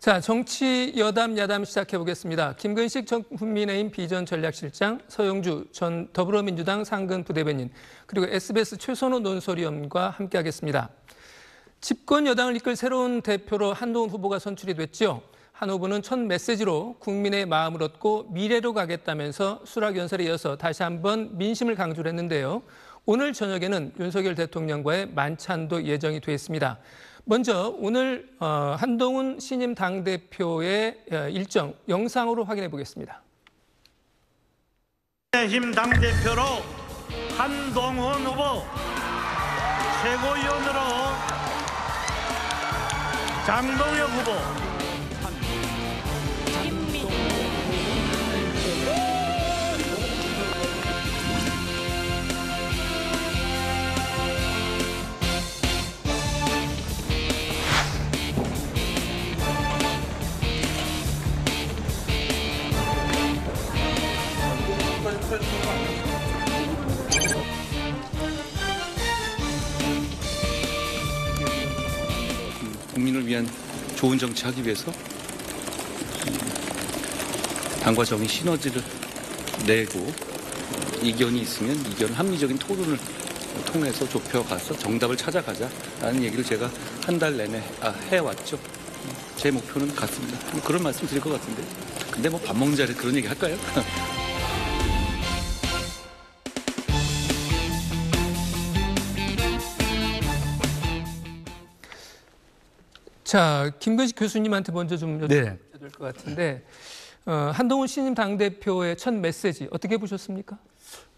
자, 정치 여담 야담 시작해 보겠습니다. 김근식 전 국민의힘 비전 전략실장, 서영주 전 더불어민주당 상근 부대변인, 그리고 SBS 최선호 논설위원과 함께하겠습니다. 집권 여당을 이끌 새로운 대표로 한동훈 후보가 선출이 됐죠. 한 후보는 첫 메시지로 국민의 마음을 얻고 미래로 가겠다면서 수락 연설에 이어서 다시 한번 민심을 강조를 했는데요. 오늘 저녁에는 윤석열 대통령과의 만찬도 예정이 돼 있습니다. 먼저 오늘 어, 한동훈 신임 당대표의 어, 일정 영상으로 확인해 보겠습니다. 힘 당대표로 한동훈 후보 최고위원으로 장동혁 후보 국민을 위한 좋은 정치하기 위해서 당과 정의 시너지를 내고 이견이 있으면 이견 합리적인 토론을 통해서 좁혀가서 정답을 찾아가자라는 얘기를 제가 한 달 내내 아, 해왔죠. 제 목표는 같습니다. 뭐 그런 말씀 드릴 것 같은데. 근데 뭐 밥 먹는 자리 그런 얘기 할까요? 자, 김근식 교수님한테 먼저 좀 여쭤봐야 네. 될것 같은데 어, 한동훈 신임 당대표의 첫 메시지 어떻게 보셨습니까?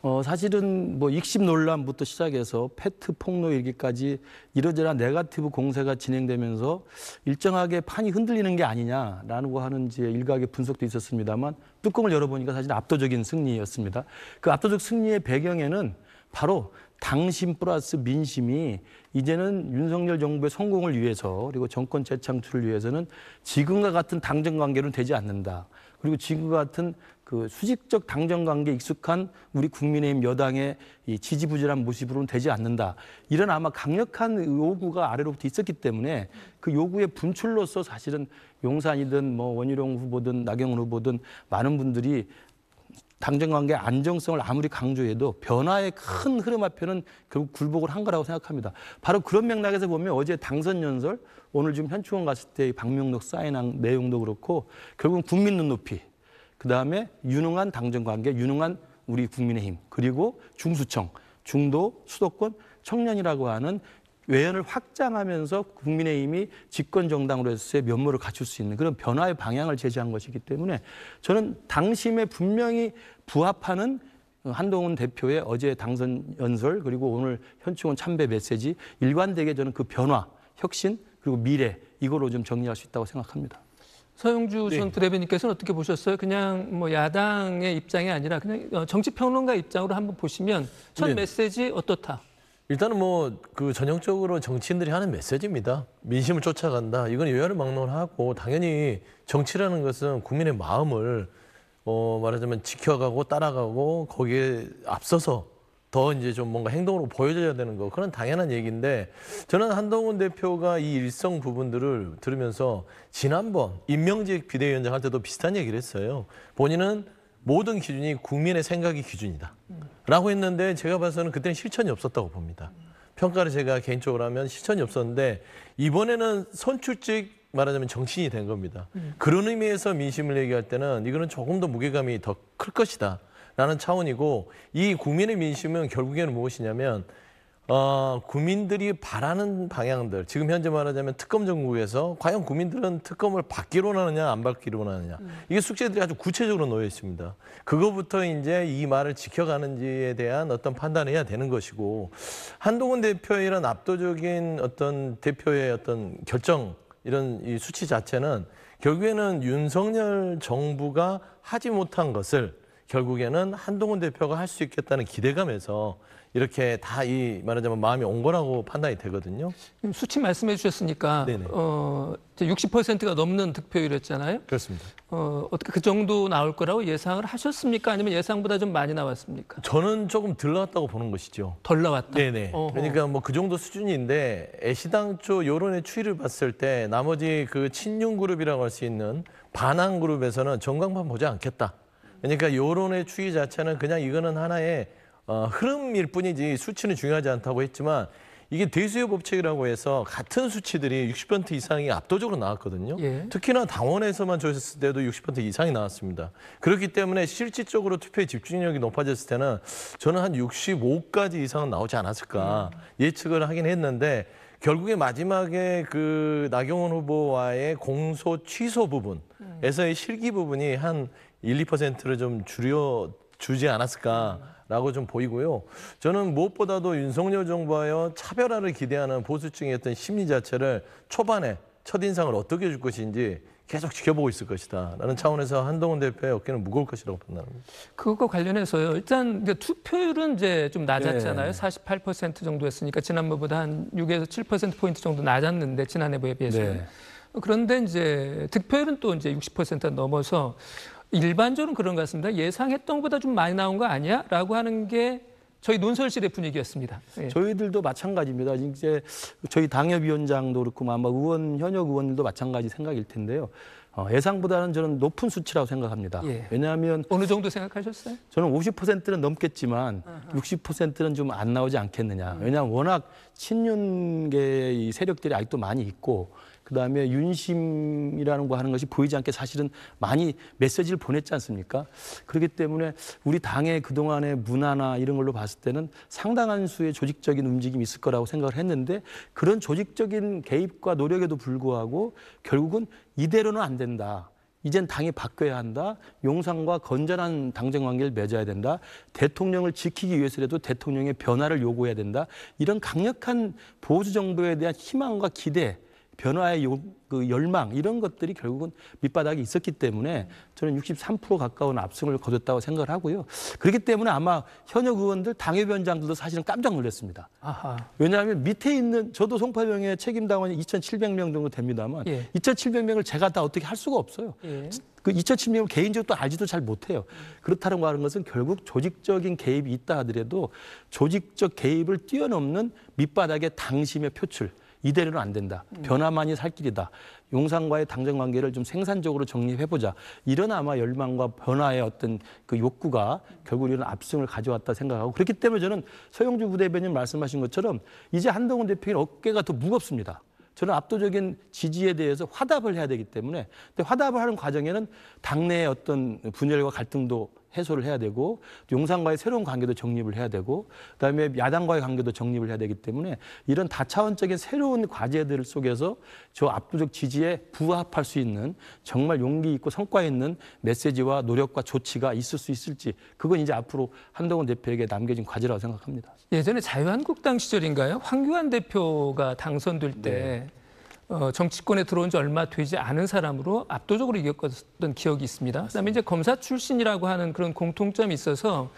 어, 사실은 뭐 익십 논란부터 시작해서 패트 폭로 일기까지 이러저러 네가티브 공세가 진행되면서 일정하게 판이 흔들리는 게 아니냐라고 하는 이제 일각의 분석도 있었습니다만 뚜껑을 열어보니까 사실 압도적인 승리였습니다. 그 압도적 승리의 배경에는 바로 당심 플러스 민심이 이제는 윤석열 정부의 성공을 위해서 그리고 정권 재창출을 위해서는 지금과 같은 당정 관계는 되지 않는다. 그리고 지금과 같은 그 수직적 당정 관계에 익숙한 우리 국민의힘 여당의 이 지지부진한 모습으로는 되지 않는다. 이런 아마 강력한 요구가 아래로부터 있었기 때문에 그 요구의 분출로서 사실은 용산이든 뭐 원희룡 후보든 나경원 후보든 많은 분들이 당정관계 안정성을 아무리 강조해도 변화의 큰 흐름 앞에는 결국 굴복을 한 거라고 생각합니다. 바로 그런 맥락에서 보면 어제 당선 연설, 오늘 지금 현충원 갔을 때 박명록 사인한 내용도 그렇고 결국은 국민 눈높이, 그 다음에 유능한 당정관계, 유능한 우리 국민의힘, 그리고 중수청, 중도, 수도권, 청년이라고 하는 외연을 확장하면서 국민의힘이 집권 정당으로 서의 면모를 갖출 수 있는 그런 변화의 방향을 제시한 것이기 때문에 저는 당심에 분명히 부합하는 한동훈 대표의 어제 당선 연설 그리고 오늘 현충원 참배 메시지 일관되게 저는 그 변화, 혁신 그리고 미래 이걸로 좀 정리할 수 있다고 생각합니다. 서영주 네. 전 부대변인께서는 어떻게 보셨어요? 그냥 뭐 야당의 입장이 아니라 그냥 어, 정치 평론가 입장으로 한번 보시면 첫 네. 메시지 어떻다? 일단은 뭐 그 전형적으로 정치인들이 하는 메시지입니다. 민심을 쫓아간다. 이건 여야를 막론하고 당연히 정치라는 것은 국민의 마음을 어 말하자면 지켜가고 따라가고 거기에 앞서서 더 이제 좀 뭔가 행동으로 보여줘야 되는 거 그런 당연한 얘기인데 저는 한동훈 대표가 이 일성 부분들을 들으면서 지난번 임명직 비대위원장 할 때도 비슷한 얘기를 했어요. 본인은 모든 기준이 국민의 생각이 기준이다. 라고 했는데 제가 봐서는 그때는 실천이 없었다고 봅니다. 평가를 제가 개인적으로 하면 실천이 없었는데 이번에는 선출직 말하자면 정신이 된 겁니다. 음. 그런 의미에서 민심을 얘기할 때는 이거는 조금 더 무게감이 더 클 것이다. 라는 차원이고 이 국민의 민심은 결국에는 무엇이냐면 어, 국민들이 바라는 방향들 지금 현재 말하자면 특검 정국에서 과연 국민들은 특검을 받기로 하느냐 안 받기로 하느냐 음. 이게 숙제들이 아주 구체적으로 놓여 있습니다. 그거부터 이제 이 말을 지켜가는지에 대한 어떤 판단해야 되는 것이고 한동훈 대표의 이런 압도적인 어떤 대표의 어떤 결정 이런 이 수치 자체는 결국에는 윤석열 정부가 하지 못한 것을 결국에는 한동훈 대표가 할 수 있겠다는 기대감에서 이렇게 다 이 말하자면 마음이 온 거라고 판단이 되거든요. 수치 말씀해 주셨으니까 어, 60%가 넘는 득표율이었잖아요. 그렇습니다. 어, 어떻게 그 정도 나올 거라고 예상을 하셨습니까? 아니면 예상보다 좀 많이 나왔습니까? 저는 조금 덜 나왔다고 보는 것이죠. 덜 나왔다. 네네. 어허. 그러니까 뭐 그 정도 수준인데 애시당초 여론의 추이를 봤을 때 나머지 그 친윤 그룹이라고 할 수 있는 반항 그룹에서는 정광판 보지 않겠다. 그러니까 여론의 추이 자체는 그냥 이거는 하나의 어, 흐름일 뿐이지 수치는 중요하지 않다고 했지만 이게 대수요 법칙이라고 해서 같은 수치들이 60% 이상이 압도적으로 나왔거든요. 예. 특히나 당원에서만 조사을 때도 60% 이상이 나왔습니다. 그렇기 때문에 실질적으로 투표의 집중력이 높아졌을 때는 저는 한 65까지 이상은 나오지 않았을까 음. 예측을 하긴 했는데 결국에 마지막에 그 나경원 후보와의 공소 취소 부분에서의 음. 실기 부분이 한 1, 2%를 좀 줄여 주지 않았을까라고 좀 보이고요. 저는 무엇보다도 윤석열 정부와의 차별화를 기대하는 보수층의 어떤 심리 자체를 초반에 첫인상을 어떻게 줄 것인지 계속 지켜보고 있을 것이다. 라는 차원에서 한동훈 대표의 어깨는 무거울 것이라고 판단합니다. 그것과 관련해서요. 일단 투표율은 이제 좀 낮았잖아요. 네. 48% 정도였으니까 지난번보다 한 6에서 7%포인트 정도 낮았는데 지난해에 비해서. 네. 그런데 이제 득표율은 또 이제 6 0 넘어서 일반적으로 는 그런 것 같습니다. 예상했던 것보다 좀 많이 나온 거 아니야? 라고 하는 게 저희 논설실의 분위기였습니다. 예. 저희들도 마찬가지입니다. 이제 저희 당협위원장도 그렇고 아마 의원 현역 의원들도 마찬가지 생각일 텐데요. 어, 예상보다는 저는 높은 수치라고 생각합니다. 예. 왜냐하면 어느 정도 생각하셨어요? 저는 50%는 넘겠지만 아하. 60%는 좀 안 나오지 않겠느냐. 음. 왜냐하면 워낙 친윤계 세력들이 아직도 많이 있고 그다음에 윤심이라는 거 하는 것이 보이지 않게 사실은 많이 메시지를 보냈지 않습니까? 그렇기 때문에 우리 당의 그동안의 문화나 이런 걸로 봤을 때는 상당한 수의 조직적인 움직임이 있을 거라고 생각을 했는데 그런 조직적인 개입과 노력에도 불구하고 결국은 이대로는 안 된다. 이젠 당이 바뀌어야 한다. 용산과 건전한 당정 관계를 맺어야 된다. 대통령을 지키기 위해서라도 대통령의 변화를 요구해야 된다. 이런 강력한 보수 정부에 대한 희망과 기대 변화의 요, 그 열망 이런 것들이 결국은 밑바닥에 있었기 때문에 저는 63% 가까운 압승을 거뒀다고 생각을 하고요. 그렇기 때문에 아마 현역 의원들 당협위원장들도 사실은 깜짝 놀랐습니다. 아하. 왜냐하면 밑에 있는 저도 송파병의 책임당원이 2,700명 정도 됩니다만 예. 2,700명을 제가 다 어떻게 할 수가 없어요. 예. 그 2007년 개인적으로 또 알지도 잘 못해요. 그렇다고 하는 것은 결국 조직적인 개입이 있다 하더라도 조직적 개입을 뛰어넘는 밑바닥의 당심의 표출, 이대로는 안 된다. 음. 변화만이 살 길이다. 용산과의 당정 관계를 좀 생산적으로 정립해보자 이런 아마 열망과 변화의 어떤 그 욕구가 결국 이런 압승을 가져왔다 생각하고 그렇기 때문에 저는 서영주 부대변인 말씀하신 것처럼 이제 한동훈 대표의 어깨가 더 무겁습니다. 저는 압도적인 지지에 대해서 화답을 해야 되기 때문에 근데 화답을 하는 과정에는 당내의 어떤 분열과 갈등도 해소를 해야 되고 용산과의 새로운 관계도 정립을 해야 되고 그다음에 야당과의 관계도 정립을 해야 되기 때문에 이런 다차원적인 새로운 과제들 속에서 저 압도적 지지에 부합할 수 있는 정말 용기 있고 성과 있는 메시지와 노력과 조치가 있을 수 있을지 그건 이제 앞으로 한동훈 대표에게 남겨진 과제라고 생각합니다. 예전에 자유한국당 시절인가요? 황교안 대표가 당선될 때 네. 어, 정치권에 들어온 지 얼마 되지 않은 사람으로 압도적으로 이겼던 기억이 있습니다. 그다음에 이제 검사 출신이라고 하는 그런 공통점이 있어서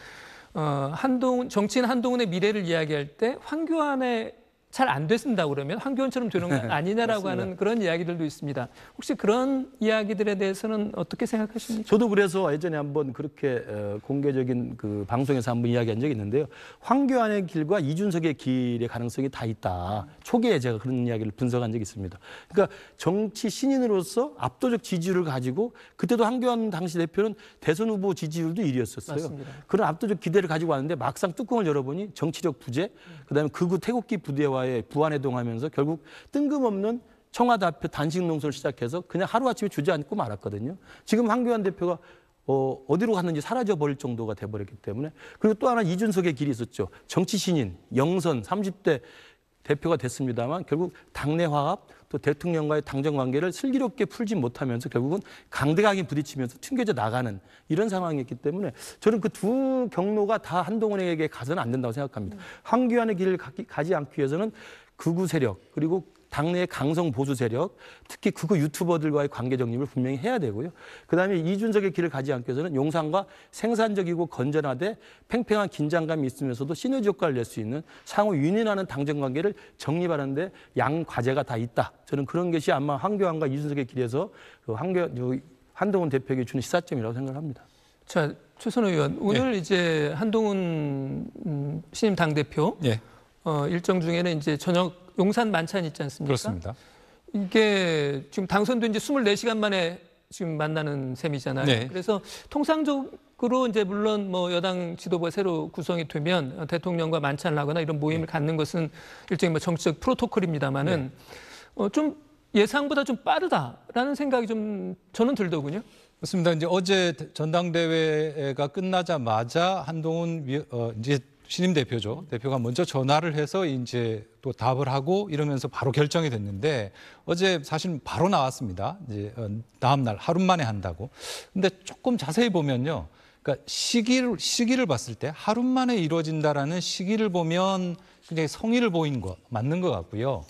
어, 한동 정치인 한동훈의 미래를 이야기할 때 황교안의 잘안 됐습니다 그러면 황교안처럼 되는 건 아니냐라고 하는 그런 이야기들도 있습니다. 혹시 그런 이야기들에 대해서는 어떻게 생각하십니까? 저도 그래서 예전에 한번 그렇게 어, 공개적인 그 방송에서 한번 이야기한 적이 있는데요. 황교안의 길과 이준석의 길의 가능성이 다 있다. 초기에 제가 그런 이야기를 분석한 적이 있습니다. 그러니까 정치 신인으로서 압도적 지지율을 가지고 그때도 황교안 당시 대표는 대선 후보 지지율도 1위였었어요. 맞습니다. 그런 압도적 기대를 가지고 왔는데 막상 뚜껑을 열어보니 정치력 부재, 그다음에 극우 태극기 부대와 청와에 부안해동하면서 결국 뜬금없는 청와대 앞에 단식 농성을 시작해서 그냥 하루아침에 주저앉고 말았거든요. 지금 황교안 대표가 어, 어디로 갔는지 사라져 버릴 정도가 돼버렸기 때문에 그리고 또 하나 이준석의 길이 있었죠. 정치 신인, 영선, 30대 대표가 됐습니다만 결국 당내 화합, 또 대통령과의 당정 관계를 슬기롭게 풀지 못하면서 결국은 강대강에 부딪히면서 튕겨져 나가는 이런 상황이었기 때문에 저는 그 두 경로가 다 한동훈에게 가서는 안 된다고 생각합니다. 황교안의 길을 가지 않기 위해서는 극우 세력 그리고 당내 강성 보수 세력, 특히 그거 유튜버들과의 관계 정립을 분명히 해야 되고요. 그다음에 이준석의 길을 가지 않기 위해서는 용산과 생산적이고 건전하되 팽팽한 긴장감이 있으면서도 시너지 효과를 낼 수 있는 상호 윈윈하는 당정 관계를 정립하는데 양 과제가 다 있다. 저는 그런 것이 아마 황교안과 이준석의 길에서 그 황교 한동훈 대표에게 주는 시사점이라고 생각합니다. 자, 최선 의원, 오늘 예. 이제 한동훈 음, 신임 당대표 예. 어, 일정 중에는 이제 저녁 용산 만찬 있지 않습니까? 그렇습니다. 이게 지금 당선된 지 24시간 만에 지금 만나는 셈이잖아요. 네. 그래서 통상적으로 이제 물론 뭐 여당 지도부 새로 구성이 되면 대통령과 만찬을 하거나 이런 모임을 네. 갖는 것은 일종의 뭐 정치적 프로토콜입니다만은 네. 어, 좀 예상보다 좀 빠르다라는 생각이 좀 저는 들더군요. 그렇습니다. 이제 어제 전당대회가 끝나자마자 한동훈 위, 어, 이제 신임 대표죠. 대표가 먼저 전화를 해서 이제 또 답을 하고 이러면서 바로 결정이 됐는데 어제 사실 바로 나왔습니다. 이제 어, 다음 날 하루 만에 한다고. 근데 조금 자세히 보면요. 그러니까 시기를 시기를 봤을 때 하루 만에 이루어진다라는 시기를 보면 굉장히 성의를 보인 거 맞는 것 같고요.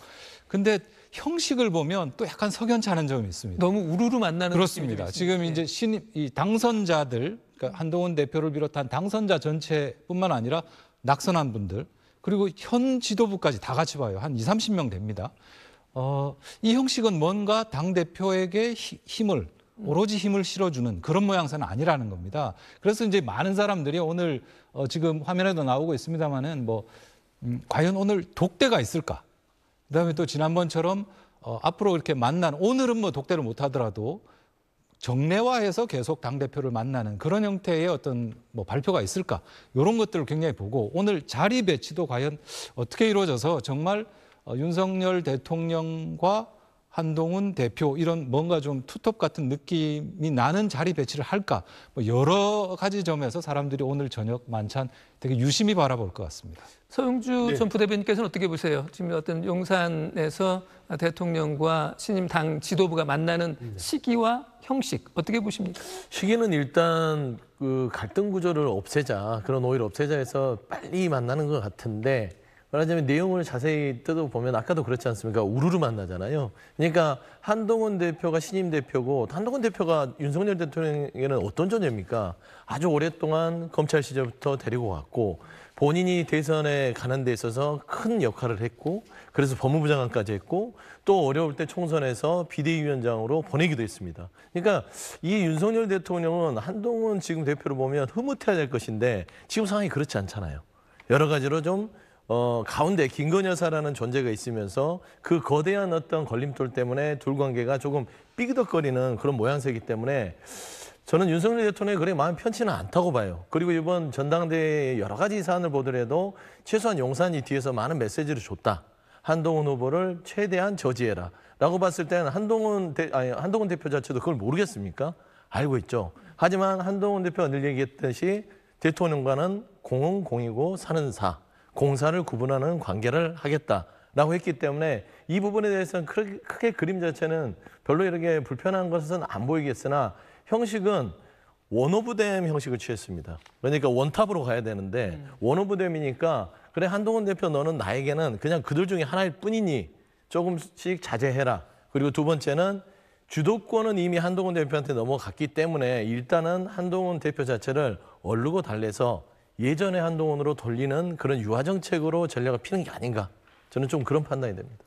근데 형식을 보면 또 약간 석연찮은 점이 있습니다. 너무 우르르 만나는 그렇습니다. 지금 이제 신이 당선자들 그러니까 한동훈 대표를 비롯한 당선자 전체뿐만 아니라 낙선한 분들 그리고 현 지도부까지 다 같이 봐요. 한 2, 30명 됩니다. 어, 이 형식은 뭔가 당 대표에게 힘을 오로지 힘을 실어주는 그런 모양새는 아니라는 겁니다. 그래서 이제 많은 사람들이 오늘 어, 지금 화면에도 나오고 있습니다만은 뭐 음, 과연 오늘 독대가 있을까? 그다음에 또 지난번처럼 어, 앞으로 이렇게 만난 오늘은 뭐 독대를 못하더라도 정례화해서 계속 당 대표를 만나는 그런 형태의 어떤 뭐 발표가 있을까 이런 것들을 굉장히 보고 오늘 자리 배치도 과연 어떻게 이루어져서 정말 어, 윤석열 대통령과 한동훈 대표 이런 뭔가 좀 투톱 같은 느낌이 나는 자리 배치를 할까 뭐 여러 가지 점에서 사람들이 오늘 저녁 만찬 되게 유심히 바라볼 것 같습니다. 서영주 네. 전 부대변인께서는 어떻게 보세요? 지금 어떤 용산에서 대통령과 신임 당 지도부가 만나는 네. 시기와 형식 어떻게 보십니까? 시기는 일단 그 갈등 구조를 없애자 그런 오일 없애자 해서 빨리 만나는 것 같은데 말하자면 내용을 자세히 뜯어보면 아까도 그렇지 않습니까? 우르르 만나잖아요. 그러니까 한동훈 대표가 신임 대표고 한동훈 대표가 윤석열 대통령에게는 어떤 존재입니까? 아주 오랫동안 검찰 시절부터 데리고 갔고 본인이 대선에 가는 데 있어서 큰 역할을 했고 그래서 법무부 장관까지 했고 또 어려울 때 총선에서 비대위원장으로 보내기도 했습니다. 그러니까 이 윤석열 대통령은 한동훈 지금 대표로 보면 흐뭇해야 될 것인데 지금 상황이 그렇지 않잖아요. 여러 가지로 좀 어, 가운데 김건 여사라는 존재가 있으면서 그 거대한 어떤 걸림돌 때문에 둘 관계가 조금 삐그덕거리는 그런 모양새이기 때문에 저는 윤석열 대통령이 그래 마음 편치는 않다고 봐요. 그리고 이번 전당대회 여러 가지 사안을 보더라도 최소한 용산이 뒤에서 많은 메시지를 줬다. 한동훈 후보를 최대한 저지해라. 라고 봤을 때는 한동훈, 대, 아니, 한동훈 대표 자체도 그걸 모르겠습니까? 알고 있죠. 하지만 한동훈 대표가 늘 얘기했듯이 대통령과는 공은 공이고 사는 사. 공산을 구분하는 관계를 하겠다라고 했기 때문에 이 부분에 대해서는 크게, 그림 자체는 별로 이렇게 불편한 것은 안 보이겠으나 형식은 원오브댐 형식을 취했습니다. 그러니까 원탑으로 가야 되는데 음. 원오브댐이니까 그래 한동훈 대표 너는 나에게는 그냥 그들 중에 하나일 뿐이니 조금씩 자제해라. 그리고 두 번째는 주도권은 이미 한동훈 대표한테 넘어갔기 때문에 일단은 한동훈 대표 자체를 얼르고 달래서 예전의 한동훈으로 돌리는 그런 유화 정책으로 전략을 피는 게 아닌가 저는 좀 그런 판단이 됩니다.